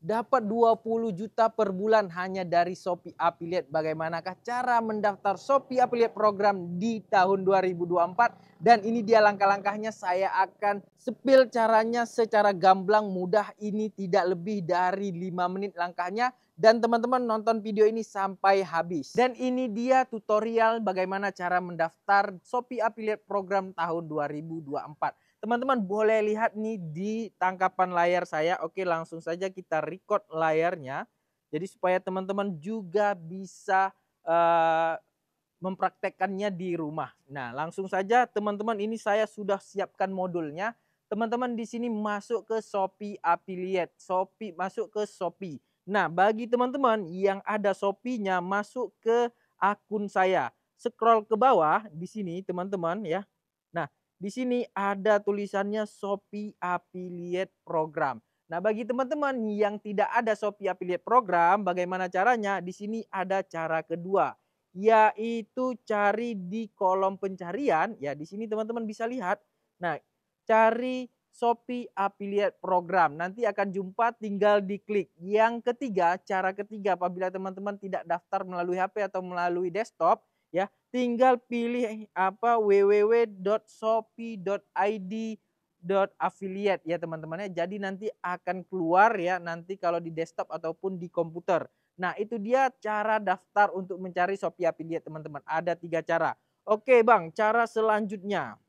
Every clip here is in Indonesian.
dapat 20 juta per bulan hanya dari Shopee Affiliate. Bagaimanakah cara mendaftar Shopee Affiliate Program di tahun 2024? Dan ini dia langkah-langkahnya saya akan spill caranya secara gamblang mudah. Ini tidak lebih dari 5 menit langkahnya. Dan teman-teman nonton video ini sampai habis. Dan ini dia tutorial bagaimana cara mendaftar Shopee Affiliate Program tahun 2024. Teman-teman boleh lihat nih di tangkapan layar saya. Oke, langsung saja kita record layarnya. Jadi supaya teman-teman juga bisa uh, mempraktekkannya di rumah. Nah, langsung saja teman-teman ini saya sudah siapkan modulnya. Teman-teman di sini masuk ke Shopee Affiliate. Shopee masuk ke Shopee. Nah, bagi teman-teman yang ada Shopee-nya masuk ke akun saya. Scroll ke bawah di sini teman-teman ya. Nah, di sini ada tulisannya Shopee Affiliate Program. Nah, bagi teman-teman yang tidak ada Shopee Affiliate Program, bagaimana caranya? Di sini ada cara kedua, yaitu cari di kolom pencarian. Ya, di sini teman-teman bisa lihat. Nah, cari Shopee Affiliate Program. Nanti akan jumpa tinggal diklik. Yang ketiga, cara ketiga apabila teman-teman tidak daftar melalui HP atau melalui desktop, ya tinggal pilih apa www.shopee.id dot affiliate ya teman-temannya jadi nanti akan keluar ya nanti kalau di desktop ataupun di komputer nah itu dia cara daftar untuk mencari Shopee affiliate teman-teman ada tiga cara oke bang cara selanjutnya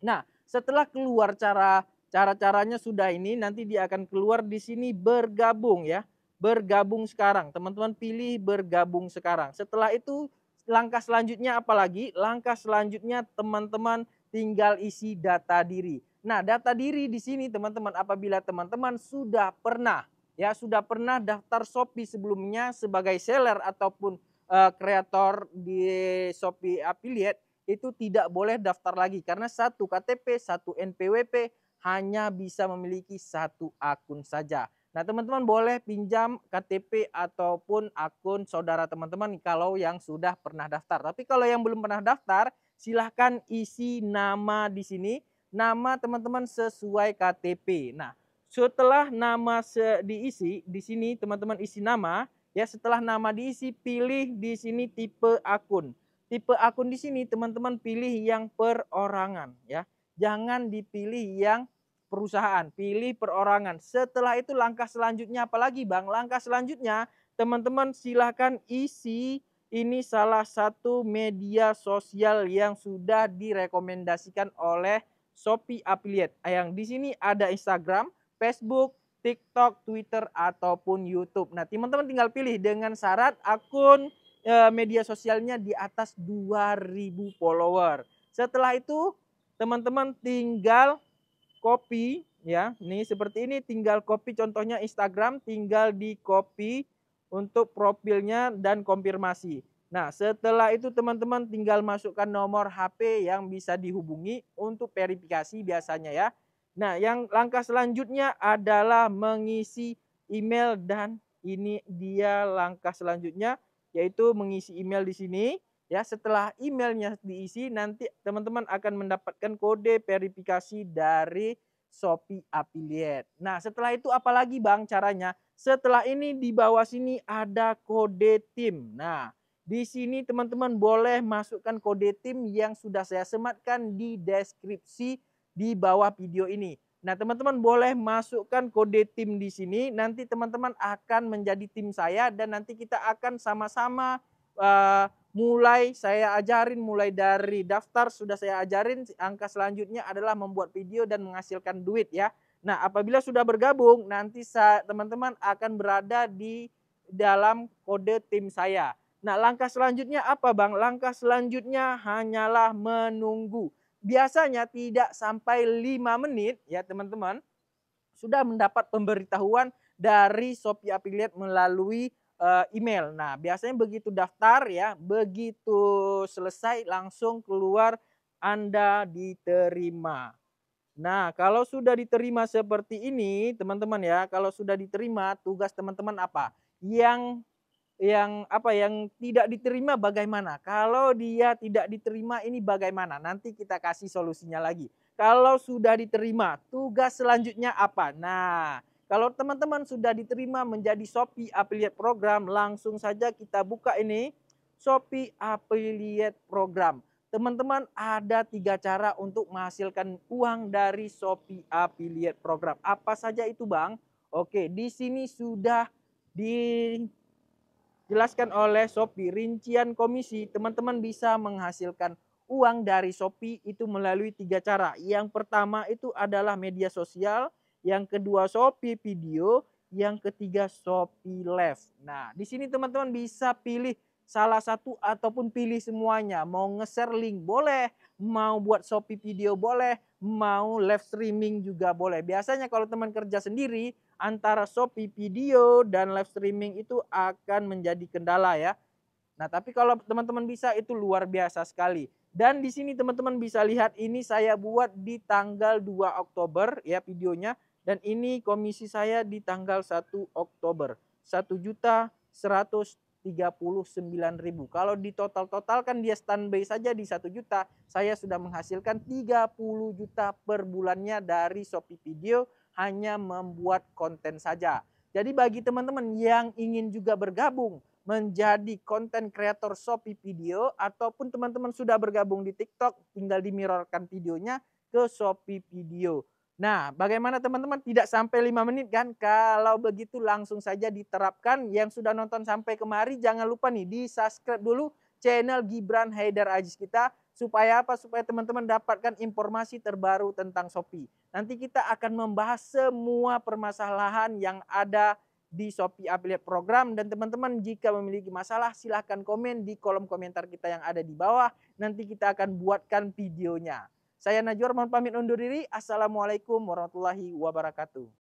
nah setelah keluar cara cara-caranya sudah ini nanti dia akan keluar di sini bergabung ya bergabung sekarang teman-teman pilih bergabung sekarang setelah itu langkah selanjutnya apalagi Langkah selanjutnya teman-teman tinggal isi data diri. Nah, data diri di sini teman-teman apabila teman-teman sudah pernah ya sudah pernah daftar Shopee sebelumnya sebagai seller ataupun eh, kreator uh, di Shopee affiliate itu tidak boleh daftar lagi karena satu KTP, satu NPWP hanya bisa memiliki satu akun saja. Nah, teman-teman boleh pinjam KTP ataupun akun saudara teman-teman kalau yang sudah pernah daftar. Tapi kalau yang belum pernah daftar, silahkan isi nama di sini. Nama teman-teman sesuai KTP. Nah, setelah nama diisi, di sini teman-teman isi nama. Ya, setelah nama diisi, pilih di sini tipe akun. Tipe akun di sini teman-teman pilih yang perorangan. ya Jangan dipilih yang perusahaan, pilih perorangan. Setelah itu langkah selanjutnya apa lagi Bang? Langkah selanjutnya teman-teman silahkan isi ini salah satu media sosial yang sudah direkomendasikan oleh Shopee Affiliate. Yang di sini ada Instagram, Facebook, TikTok, Twitter ataupun YouTube. Nah, teman-teman tinggal pilih dengan syarat akun eh, media sosialnya di atas 2000 follower. Setelah itu, teman-teman tinggal copy ya. Ini seperti ini tinggal copy contohnya Instagram tinggal di copy untuk profilnya dan konfirmasi. Nah, setelah itu teman-teman tinggal masukkan nomor HP yang bisa dihubungi untuk verifikasi biasanya ya. Nah, yang langkah selanjutnya adalah mengisi email dan ini dia langkah selanjutnya yaitu mengisi email di sini. Ya, setelah emailnya diisi nanti teman-teman akan mendapatkan kode verifikasi dari Shopee Affiliate. Nah, setelah itu apalagi Bang caranya? Setelah ini di bawah sini ada kode tim. Nah, di sini teman-teman boleh masukkan kode tim yang sudah saya sematkan di deskripsi di bawah video ini. Nah, teman-teman boleh masukkan kode tim di sini. Nanti teman-teman akan menjadi tim saya dan nanti kita akan sama-sama eh, mulai saya ajarin mulai dari daftar sudah saya ajarin angka selanjutnya adalah membuat video dan menghasilkan duit ya. Nah, apabila sudah bergabung nanti teman-teman akan berada di dalam kode tim saya. Nah, langkah selanjutnya apa, Bang? Langkah selanjutnya hanyalah menunggu. Biasanya tidak sampai lima menit ya, teman-teman, sudah mendapat pemberitahuan dari Shopee Affiliate melalui uh, email. Nah, biasanya begitu daftar ya, begitu selesai langsung keluar Anda diterima. Nah, kalau sudah diterima seperti ini, teman-teman ya, kalau sudah diterima, tugas teman-teman apa? Yang yang apa yang tidak diterima bagaimana? Kalau dia tidak diterima ini bagaimana? Nanti kita kasih solusinya lagi. Kalau sudah diterima, tugas selanjutnya apa? Nah, kalau teman-teman sudah diterima menjadi Shopee Affiliate Program, langsung saja kita buka ini Shopee Affiliate Program. Teman-teman ada tiga cara untuk menghasilkan uang dari Shopee Affiliate Program. Apa saja itu Bang? Oke, di sini sudah dijelaskan oleh Shopee rincian komisi. Teman-teman bisa menghasilkan uang dari Shopee itu melalui tiga cara. Yang pertama itu adalah media sosial, yang kedua Shopee Video, yang ketiga Shopee Live. Nah, di sini teman-teman bisa pilih salah satu ataupun pilih semuanya. Mau nge-share link boleh, mau buat Shopee Video boleh, mau live streaming juga boleh. Biasanya kalau teman kerja sendiri antara Shopee Video dan live streaming itu akan menjadi kendala ya. Nah, tapi kalau teman-teman bisa itu luar biasa sekali. Dan di sini teman-teman bisa lihat ini saya buat di tanggal 2 Oktober ya videonya. Dan ini komisi saya di tanggal 1 Oktober. 1 juta ribu. Kalau di total-total kan dia standby saja di 1 juta. Saya sudah menghasilkan 30 juta per bulannya dari Shopee Video hanya membuat konten saja. Jadi bagi teman-teman yang ingin juga bergabung menjadi konten kreator Shopee Video ataupun teman-teman sudah bergabung di TikTok tinggal dimirorkan videonya ke Shopee Video. Nah, bagaimana teman-teman tidak sampai 5 menit kan? Kalau begitu langsung saja diterapkan. Yang sudah nonton sampai kemari jangan lupa nih di-subscribe dulu channel Gibran Haidar Aziz kita supaya apa? Supaya teman-teman dapatkan informasi terbaru tentang Shopee. Nanti kita akan membahas semua permasalahan yang ada di Shopee Affiliate Program dan teman-teman jika memiliki masalah silahkan komen di kolom komentar kita yang ada di bawah. Nanti kita akan buatkan videonya. Saya Najwa Arman pamit undur diri. Assalamualaikum warahmatullahi wabarakatuh.